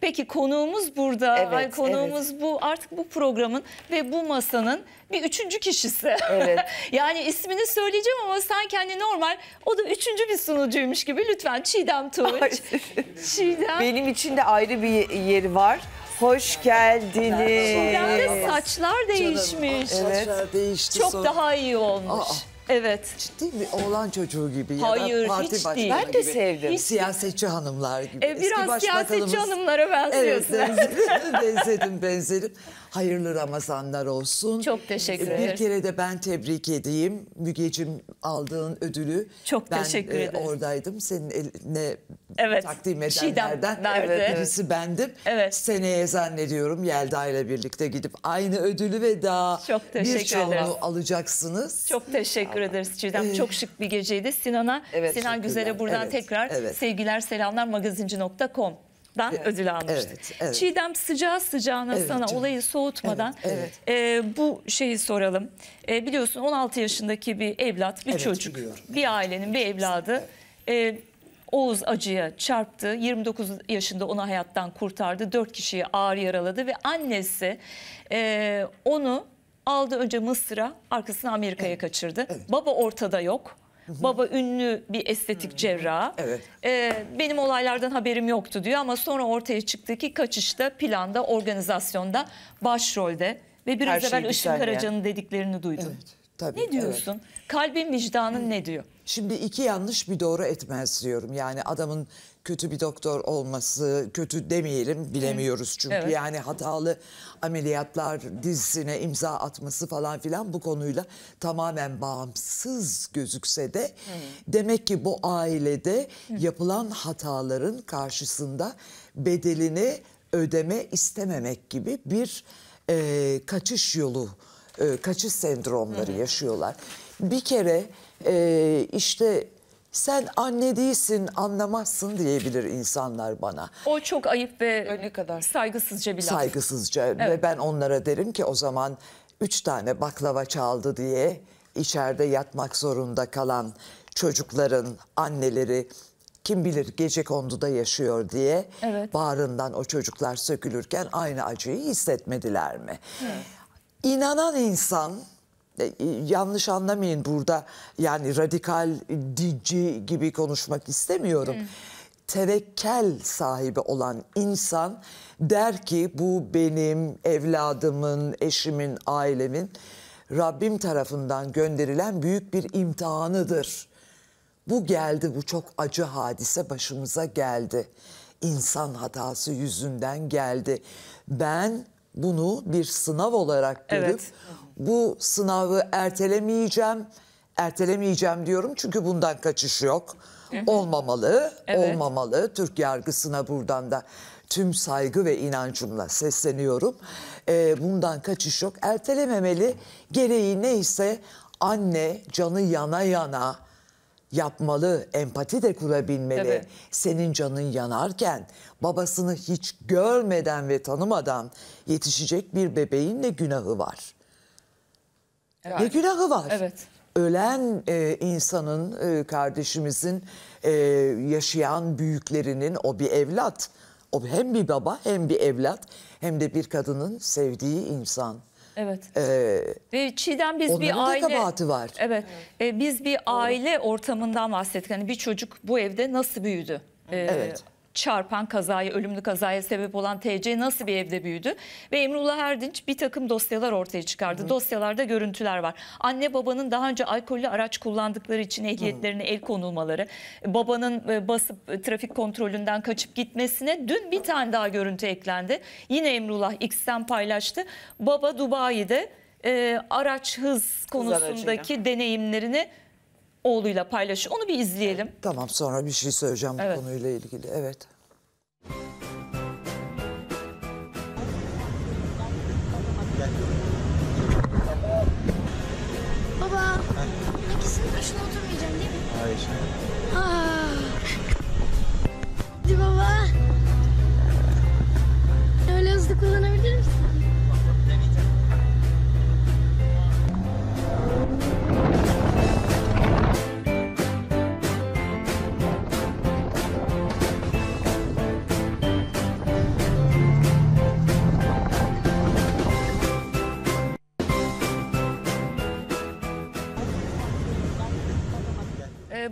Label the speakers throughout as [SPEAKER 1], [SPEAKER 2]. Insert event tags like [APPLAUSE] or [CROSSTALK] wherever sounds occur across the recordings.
[SPEAKER 1] Peki konuğumuz burada. Evet, Ay, konuğumuz evet. bu. Artık bu programın ve bu masanın bir üçüncü kişisi. Evet. [LAUGHS] yani ismini söyleyeceğim ama sanki hani normal o da üçüncü bir sunucuymuş gibi. Lütfen Çiğdem Tuğç. [LAUGHS]
[SPEAKER 2] Çiğdem. Benim için de ayrı bir yeri var. Hoş geldiniz. Çiğdem'de saçlar değişmiş.
[SPEAKER 1] evet. Saçlar değişti. Çok sonra. daha iyi olmuş. Aa. Evet.
[SPEAKER 2] Ciddi
[SPEAKER 3] mi? oğlan çocuğu gibi Hayır, da parti hiç başkanı değil. Ben de gibi. sevdim. Hiç siyasetçi hanımlar gibi. E, biraz Eski siyasetçi hanımlara benziyorsunuz. Evet [LAUGHS] benzedim benzedim. Hayırlı Ramazanlar olsun. Çok
[SPEAKER 1] teşekkür e, ederim. Bir
[SPEAKER 3] kere de ben tebrik edeyim. Mügecim aldığın ödülü. Çok ben, teşekkür e, ederim. Ben oradaydım. Senin eline evet. takdim edenlerden evet, birisi evet. bendim. Evet. Seneye zannediyorum Yelda ile birlikte gidip aynı ödülü ve daha Çok bir çalgı alacaksınız.
[SPEAKER 1] Çok teşekkür Allah. ederiz Çiğdem. Ee, çok eh. şık bir geceydi. Sinan'a, evet, Sinan Güzel'e buradan evet, tekrar evet. sevgiler selamlar magazinci.com dan evet. ödül almıştı. Evet, evet. Çiğdem sıcağı sıcağına evet, sana canım. olayı soğutmadan evet, evet. E, bu şeyi soralım. E, biliyorsun 16 yaşındaki bir evlat, bir evet, çocuk, biliyorum. bir ailenin bir evladı. Evet. E, Oğuz Acı'ya çarptı. 29 yaşında onu hayattan kurtardı. 4 kişiyi ağır yaraladı ve annesi e, onu aldı önce Mısır'a arkasını Amerika'ya evet. kaçırdı. Evet. Baba ortada yok. Hı -hı. Baba ünlü bir estetik Hı cerrah. Evet. Ee, benim olaylardan haberim yoktu diyor ama sonra ortaya çıktı ki kaçışta, planda, organizasyonda, başrolde ve biraz Her evvel şey Işın Karaca'nın dediklerini duydum. Evet, tabii, ne diyorsun? Evet. Kalbin vicdanın ne diyor? Şimdi iki
[SPEAKER 3] yanlış bir doğru etmez diyorum. Yani adamın kötü bir doktor olması, kötü demeyelim bilemiyoruz çünkü. Evet. Yani hatalı ameliyatlar dizisine imza atması falan filan bu konuyla tamamen bağımsız gözükse de hmm. demek ki bu ailede yapılan hataların karşısında bedelini ödeme istememek gibi bir e, kaçış yolu, e, kaçış sendromları hmm. yaşıyorlar bir kere e, işte sen anne değilsin anlamazsın diyebilir insanlar bana.
[SPEAKER 1] O çok ayıp ve ne kadar saygısızca bir laf.
[SPEAKER 3] Saygısızca evet. ve ben onlara derim ki o zaman üç tane baklava çaldı diye içeride yatmak zorunda kalan çocukların anneleri kim bilir gece konduda yaşıyor diye evet. bağrından o çocuklar sökülürken aynı acıyı hissetmediler mi? Evet. İnanan insan e, e, yanlış anlamayın burada yani radikal dici gibi konuşmak istemiyorum. Hmm. Tevekkül sahibi olan insan der ki bu benim evladımın, eşimin, ailemin Rabbim tarafından gönderilen büyük bir imtihanıdır. Bu geldi, bu çok acı hadise başımıza geldi. İnsan hatası yüzünden geldi. Ben bunu bir sınav olarak görüp evet bu sınavı ertelemeyeceğim. Ertelemeyeceğim diyorum çünkü bundan kaçış yok. Olmamalı, evet. olmamalı. Türk yargısına buradan da tüm saygı ve inancımla sesleniyorum. E, bundan kaçış yok. Ertelememeli. Gereği neyse anne canı yana yana yapmalı, empati de kurabilmeli. Evet. Senin canın yanarken babasını hiç görmeden ve tanımadan yetişecek bir bebeğin ne günahı var? Evet. Ne günahı var? Evet. Ölen e, insanın, e, kardeşimizin, e, yaşayan büyüklerinin o bir evlat. O hem bir baba hem bir evlat hem de bir kadının sevdiği insan. Evet. Ee,
[SPEAKER 1] e, Çiğdem biz bir aile kabahati var. Evet. evet. E, biz bir Doğru. aile ortamından bahsettik. Hani bir çocuk bu evde nasıl büyüdü? E, evet çarpan kazaya, ölümlü kazaya sebep olan TC nasıl bir evde büyüdü? Ve Emrullah Erdinç bir takım dosyalar ortaya çıkardı. Hı. Dosyalarda görüntüler var. Anne babanın daha önce alkollü araç kullandıkları için ehliyetlerine el konulmaları, babanın e, basıp e, trafik kontrolünden kaçıp gitmesine dün bir tane daha görüntü eklendi. Yine Emrullah X'ten paylaştı. Baba Dubai'de e, araç hız konusundaki deneyimlerini oğluyla paylaşıyor. Onu bir izleyelim.
[SPEAKER 3] Tamam sonra bir şey söyleyeceğim Evet. bu konuyla ilgili. Evet.
[SPEAKER 1] Baba, ikisinin başına oturmayacağım değil mi? Hayır.
[SPEAKER 3] Aa. Hadi baba. Öyle hızlı kullanabilir misin?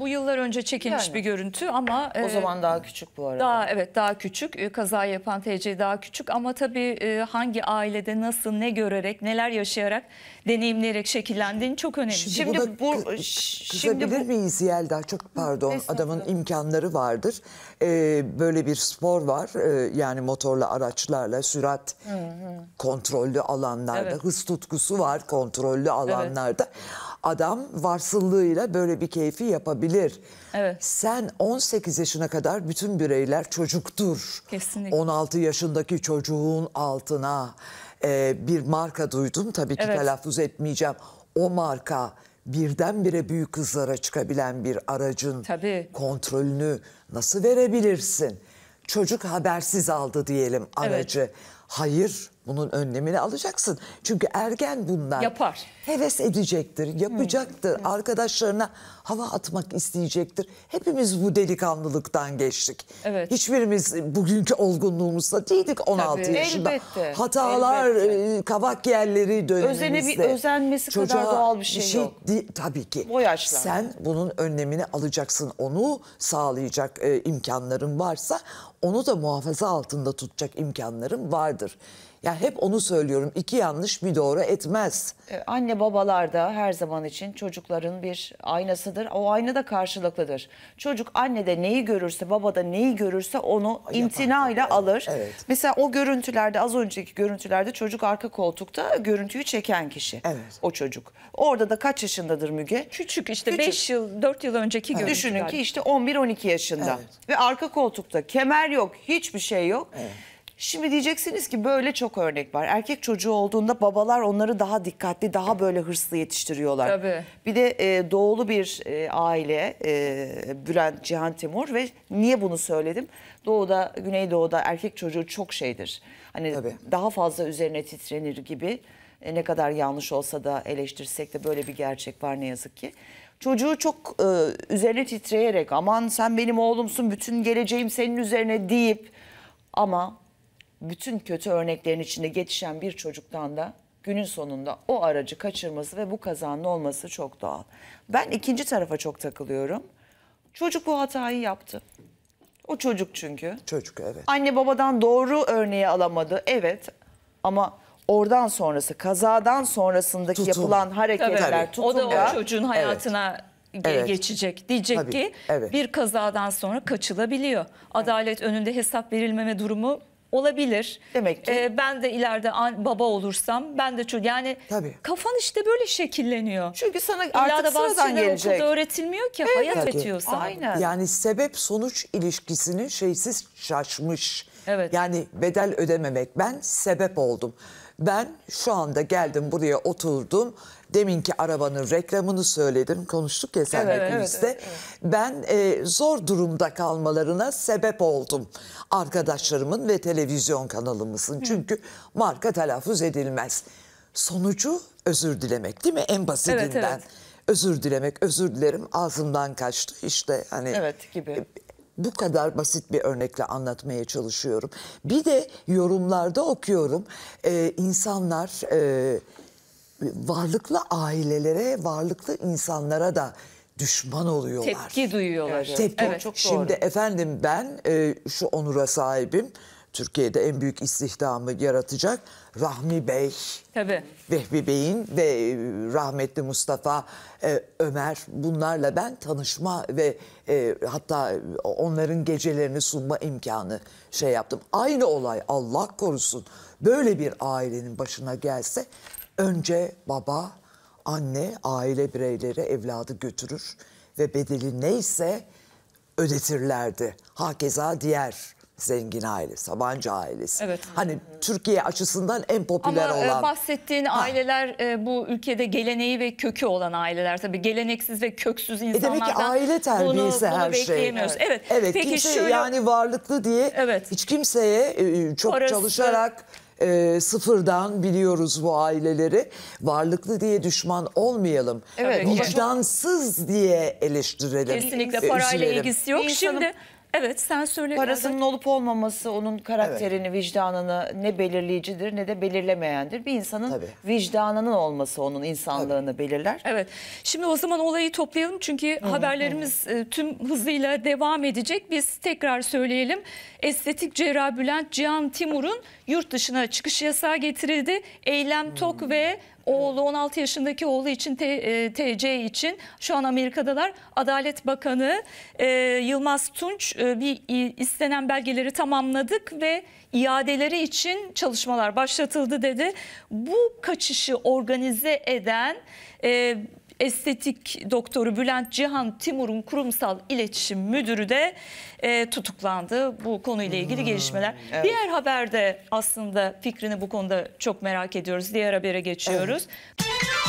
[SPEAKER 1] bu yıllar önce çekilmiş yani. bir görüntü ama... O e, zaman daha küçük bu arada. Daha, evet daha küçük. E, kaza yapan TC daha küçük ama tabii e, hangi ailede nasıl, ne görerek, neler yaşayarak, deneyimleyerek şekillendiğini çok önemli. Şimdi, şimdi bu... Da bu kı şimdi bu...
[SPEAKER 3] miyiz Yelda? Çok pardon. Esnafı. Adamın imkanları vardır. Ee, böyle bir spor var. Ee, yani motorlu araçlarla, sürat hı hı. kontrollü alanlarda, evet. hız tutkusu var kontrollü alanlarda. Evet. Adam varsıllığıyla böyle bir keyfi yapabilir. Evet. Sen 18 yaşına kadar bütün bireyler çocuktur. Kesinlikle. 16 yaşındaki çocuğun altına e, bir marka duydum. Tabii ki evet. telaffuz etmeyeceğim. O marka birdenbire büyük hızlara çıkabilen bir aracın Tabii. kontrolünü nasıl verebilirsin? Çocuk habersiz aldı diyelim aracı. Evet. Hayır bunun önlemini alacaksın. Çünkü ergen bunlar. Yapar. Heves edecektir, yapacaktır. Hmm. Arkadaşlarına hava atmak isteyecektir. Hepimiz bu delikanlılıktan geçtik. Evet. Hiçbirimiz bugünkü olgunluğumuzda değildik 16 Tabii. yaşında. Elbette. Hatalar, Elbette. E, kavak yerleri dönemimizde. Özene, özenmesi Çocuğa kadar doğal bir şey, şey yok. Değil, tabii ki. O yaşlar. Sen bunun önlemini alacaksın. Onu sağlayacak e, imkanların varsa onu da muhafaza altında tutacak imkanların vardır. Ya hep onu söylüyorum. İki yanlış bir doğru etmez. E,
[SPEAKER 2] anne babalar da her zaman için çocukların bir aynasıdır. O ayna da karşılıklıdır. Çocuk annede neyi görürse, babada neyi görürse onu Yapar, imtinayla evet. alır. Evet. Mesela o görüntülerde az önceki görüntülerde çocuk arka koltukta görüntüyü çeken kişi. Evet. O çocuk. Orada da kaç yaşındadır Müge? Küçük işte Küçük. 5 yıl, 4 yıl önceki evet. görüntüler. Düşünün ki işte 11-12 yaşında. Evet. Ve arka koltukta kemer yok, hiçbir şey yok. Evet. Şimdi diyeceksiniz ki böyle çok örnek var. Erkek çocuğu olduğunda babalar onları daha dikkatli, daha böyle hırslı yetiştiriyorlar. Tabii. Bir de e, doğulu bir e, aile e, Bülent Cihan Timur ve niye bunu söyledim? Doğuda, Güneydoğu'da erkek çocuğu çok şeydir. Hani Tabii. daha fazla üzerine titrenir gibi. E, ne kadar yanlış olsa da eleştirsek de böyle bir gerçek var ne yazık ki çocuğu çok e, üzerine titreyerek aman sen benim oğlumsun bütün geleceğim senin üzerine deyip ama bütün kötü örneklerin içinde yetişen bir çocuktan da günün sonunda o aracı kaçırması ve bu kazanın olması çok doğal. Ben ikinci tarafa çok takılıyorum. Çocuk bu hatayı yaptı.
[SPEAKER 3] O çocuk çünkü. Çocuk evet.
[SPEAKER 2] Anne babadan doğru örneği alamadı. Evet ama oradan sonrası kazadan sonrasındaki Tutum. yapılan hareketler Tabii. O da o çocuğun hayatına
[SPEAKER 1] evet evet. geçecek. Diyecek Tabii, ki evet. bir kazadan sonra kaçılabiliyor. Adalet önünde hesap verilmeme durumu olabilir. Demek ki. Ee, ben de ileride an, baba olursam ben de çocuk yani Tabii. kafan işte böyle şekilleniyor. Çünkü sana İlla artık da sıradan gelecek. okulda öğretilmiyor ki evet. hayat Tabii. Aynen. Yani
[SPEAKER 3] sebep sonuç ilişkisini şeysiz şaşmış Evet. Yani bedel ödememek ben sebep oldum. Ben şu anda geldim buraya oturdum. Deminki arabanın reklamını söyledim. Konuştuk ya sen evet, hepimizde. Evet, evet, ben e, zor durumda kalmalarına sebep oldum. Arkadaşlarımın ve televizyon kanalımızın. Hı. Çünkü marka telaffuz edilmez. Sonucu özür dilemek değil mi? En basitinden. Evet, evet özür dilemek, özür dilerim ağzımdan kaçtı işte hani evet, gibi. E, bu kadar basit bir örnekle anlatmaya çalışıyorum. Bir de yorumlarda okuyorum e, insanlar e, varlıklı ailelere, varlıklı insanlara da düşman oluyorlar. Tepki
[SPEAKER 1] duyuyorlar. Tepki. Evet, çok doğru. Şimdi
[SPEAKER 3] efendim ben e, şu onura sahibim Türkiye'de en büyük istihdamı yaratacak Rahmi Bey. Tabii. Vehbi Bey'in ve e, rahmetli Mustafa e, Ömer bunlarla ben tanışma ve e, hatta onların gecelerini sunma imkanı şey yaptım. Aynı olay Allah korusun böyle bir ailenin başına gelse önce baba, anne, aile bireyleri evladı götürür ve bedeli neyse ödetirlerdi. Hakeza diğer zengin aile, Sabancı ailesi. Evet. Hani hmm. Türkiye açısından en popüler Ama e, olan. Ama
[SPEAKER 1] bahsettiğin ha. aileler e, bu ülkede geleneği ve kökü olan aileler. Tabii geleneksiz ve köksüz insanlardan. E demek ki aile terbiyesi bunu, her bunu şey. bekleyemiyoruz. Evet. Evet. evet. Peki kimse şöyle... yani
[SPEAKER 3] varlıklı diye evet. hiç kimseye e, e çok Parası... çalışarak e, sıfırdan biliyoruz bu aileleri. Varlıklı diye düşman olmayalım. Evet. Vicdansız diye eleştirelim. Kesinlikle e, parayla ilgisi yok. İnsanım...
[SPEAKER 2] Şimdi Evet sensörle... Parasının olup olmaması onun karakterini, evet. vicdanını ne belirleyicidir ne de belirlemeyendir. Bir insanın Tabii. vicdanının olması onun
[SPEAKER 1] insanlığını Tabii. belirler. Evet. Şimdi o zaman olayı toplayalım çünkü hı, haberlerimiz hı. E, tüm hızıyla devam edecek. Biz tekrar söyleyelim. Estetik cerrah Bülent Cihan Timur'un yurt dışına çıkış yasağı getirildi. Eylem hı. Tok hmm. ve Oğlu 16 yaşındaki oğlu için TC e, için şu an Amerika'dalar. Adalet Bakanı e, Yılmaz Tunç e, bir istenen belgeleri tamamladık ve iadeleri için çalışmalar başlatıldı dedi. Bu kaçışı organize eden estetik doktoru Bülent Cihan Timur'un kurumsal iletişim müdürü de e, tutuklandı. Bu konuyla ilgili hmm, gelişmeler. Evet. Diğer haberde aslında fikrini bu konuda çok merak ediyoruz. Diğer habere geçiyoruz. Evet.